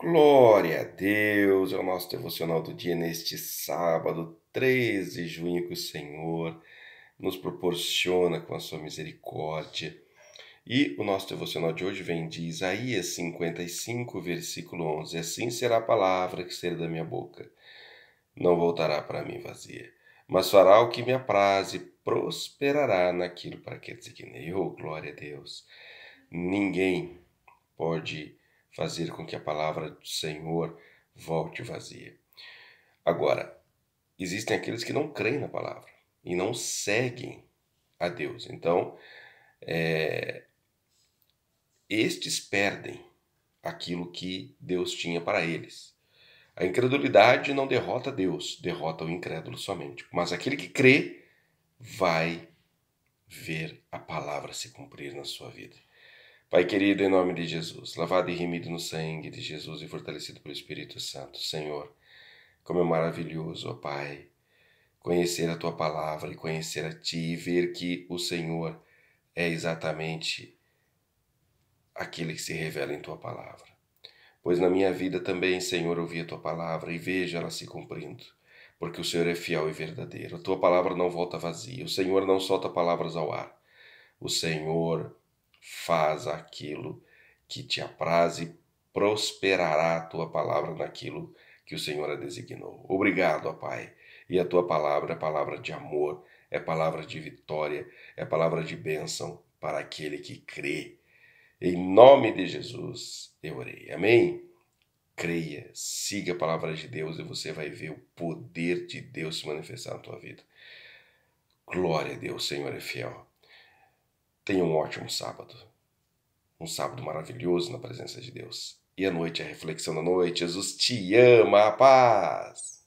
Glória a Deus, é o nosso devocional do dia neste sábado, 13 de junho, que o Senhor nos proporciona com a sua misericórdia. E o nosso devocional de hoje vem de Isaías 55, versículo 11: Assim será a palavra que sair da minha boca, não voltará para mim vazia, mas fará o que me apraze, prosperará naquilo para que designei. Oh, glória a Deus! Ninguém pode fazer com que a palavra do Senhor volte vazia. Agora, existem aqueles que não creem na palavra e não seguem a Deus. Então, é, estes perdem aquilo que Deus tinha para eles. A incredulidade não derrota Deus, derrota o incrédulo somente. Mas aquele que crê vai ver a palavra se cumprir na sua vida. Pai querido, em nome de Jesus, lavado e remido no sangue de Jesus e fortalecido pelo Espírito Santo, Senhor, como é maravilhoso, ó Pai, conhecer a tua palavra e conhecer a ti e ver que o Senhor é exatamente aquele que se revela em tua palavra. Pois na minha vida também, Senhor, ouvi a tua palavra e vejo ela se cumprindo, porque o Senhor é fiel e verdadeiro. A tua palavra não volta vazia, o Senhor não solta palavras ao ar. O Senhor faz aquilo que te apraz e prosperará a tua palavra naquilo que o Senhor a designou. Obrigado, ó Pai. E a tua palavra é palavra de amor, é palavra de vitória, é palavra de bênção para aquele que crê. Em nome de Jesus eu orei. Amém? Creia, siga a palavra de Deus e você vai ver o poder de Deus se manifestar na tua vida. Glória a Deus, Senhor é fiel. Tenha um ótimo sábado. Um sábado maravilhoso na presença de Deus. E a noite é reflexão da noite. Jesus te ama, paz!